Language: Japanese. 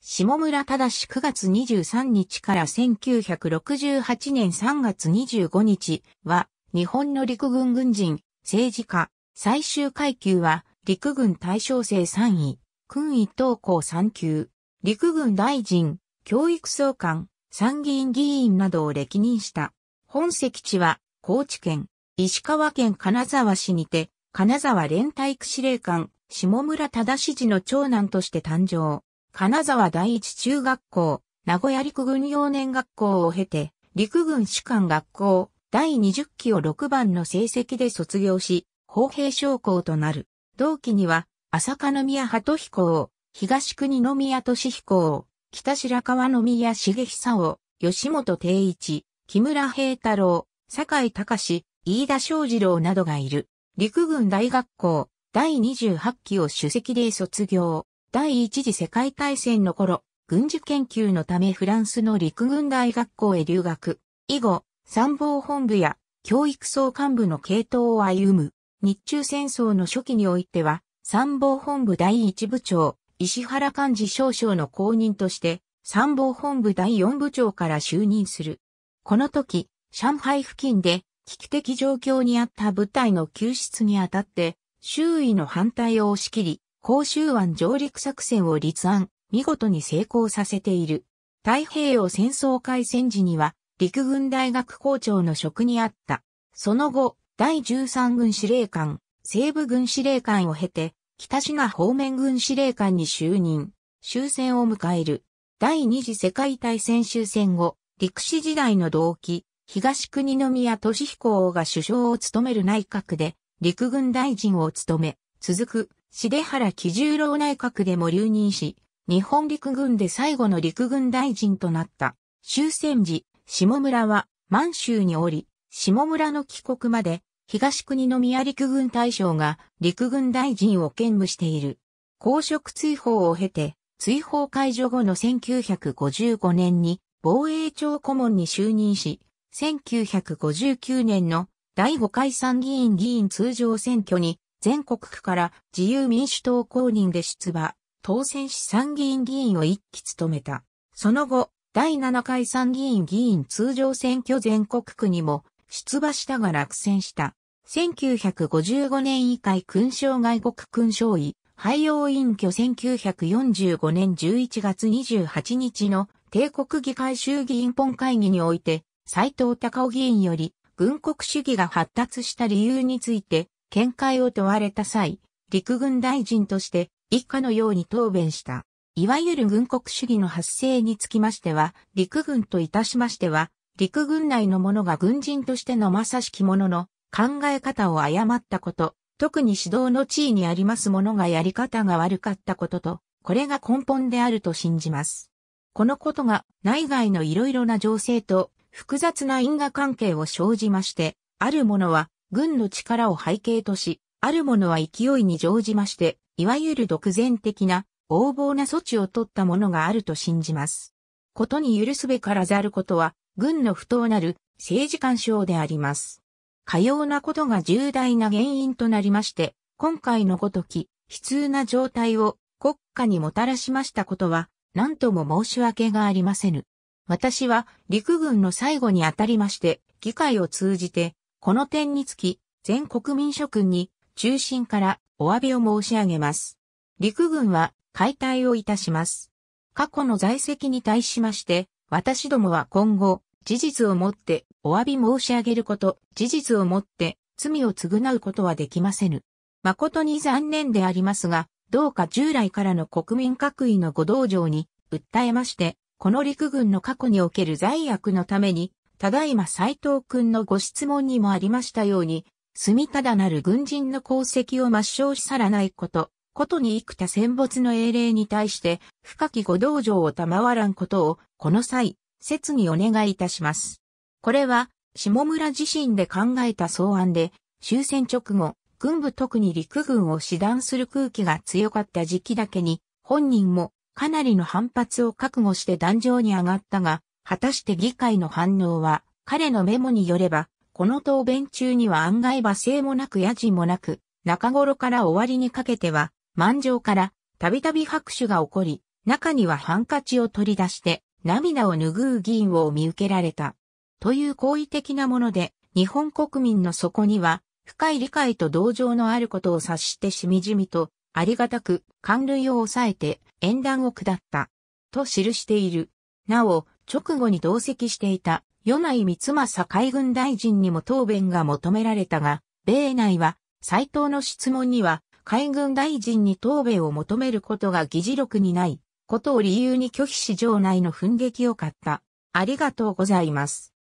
下村正9月23日から1968年3月25日は、日本の陸軍軍人、政治家、最終階級は、陸軍大将生3位、軍位等校3級、陸軍大臣、教育総監、参議院議員などを歴任した。本籍地は、高知県、石川県金沢市にて、金沢連隊区司令官、下村忠氏の長男として誕生。金沢第一中学校、名古屋陸軍幼年学校を経て、陸軍士官学校第20期を6番の成績で卒業し、砲兵将校となる。同期には、朝香宮鳩彦東国宮俊彦北白川宮重久吉本定一、木村平太郎、坂井隆、飯田昌二郎などがいる。陸軍大学校第28期を主席で卒業。第一次世界大戦の頃、軍事研究のためフランスの陸軍大学校へ留学。以後、参謀本部や教育総幹部の系統を歩む。日中戦争の初期においては、参謀本部第一部長、石原幹事少将の後任として、参謀本部第四部長から就任する。この時、上海付近で危機的状況にあった部隊の救出にあたって、周囲の反対を押し切り、甲州湾上陸作戦を立案、見事に成功させている。太平洋戦争開戦時には、陸軍大学校長の職にあった。その後、第13軍司令官、西部軍司令官を経て、北島方面軍司令官に就任、終戦を迎える。第二次世界大戦終戦後、陸士時代の同期、東国宮俊彦王が首相を務める内閣で、陸軍大臣を務め、続く重原喜十郎内閣でも留任し、日本陸軍で最後の陸軍大臣となった。終戦時、下村は満州におり、下村の帰国まで、東国の宮陸軍大将が陸軍大臣を兼務している。公職追放を経て、追放解除後の1955年に防衛庁顧問に就任し、1959年の第5回参議院議員通常選挙に全国区から自由民主党公認で出馬、当選し参議院議員を一期務めた。その後、第7回参議院議員通常選挙全国区にも出馬したが落選した。1955年以下勲章外国勲章位、廃用隠居1945年11月28日の帝国議会衆議院本会議において、斉藤隆夫議員より、軍国主義が発達した理由について、見解を問われた際、陸軍大臣として以下のように答弁した。いわゆる軍国主義の発生につきましては、陸軍といたしましては、陸軍内の者が軍人としてのまさしきものの考え方を誤ったこと、特に指導の地位にあります者がやり方が悪かったことと、これが根本であると信じます。このことが内外のいろいろな情勢と複雑な因果関係を生じまして、ある者は軍の力を背景とし、ある者は勢いに乗じまして、いわゆる独善的な、横暴な措置を取った者があると信じます。ことに許すべからざることは、軍の不当なる政治干渉であります。かようなことが重大な原因となりまして、今回のごとき、悲痛な状態を国家にもたらしましたことは、何とも申し訳がありませぬ。私は陸軍の最後にあたりまして、議会を通じてこの点につき、全国民諸君に、中心からお詫びを申し上げます。陸軍は解体をいたします。過去の在籍に対しまして、私どもは今後、事実をもってお詫び申し上げること、事実をもって罪を償うことはできませぬ。誠に残念でありますが、どうか従来からの国民各位のご同情に訴えまして、この陸軍の過去における罪悪のために、ただいま斎藤くんのご質問にもありましたように、住みただなる軍人の功績を抹消し去らないこと、ことに幾多戦没の英霊に対して、深きご同情を賜らんことを、この際、切にお願いいたします。これは、下村自身で考えた草案で、終戦直後、軍部特に陸軍を志願する空気が強かった時期だけに、本人もかなりの反発を覚悟して壇上に上がったが、果たして議会の反応は、彼のメモによれば、この答弁中には案外罵声もなく野人もなく、中頃から終わりにかけては、満場からたびたび拍手が起こり、中にはハンカチを取り出して涙を拭う議員を見受けられた。という好意的なもので、日本国民の底には深い理解と同情のあることを察してしみじみと、ありがたく、寒類を抑えて、縁談を下った。と記している。なお、直後に同席していた、与内光政海軍大臣にも答弁が求められたが、米内は、斎藤の質問には、海軍大臣に答弁を求めることが議事録にない、ことを理由に拒否し場内の憤劇を買った。ありがとうございます。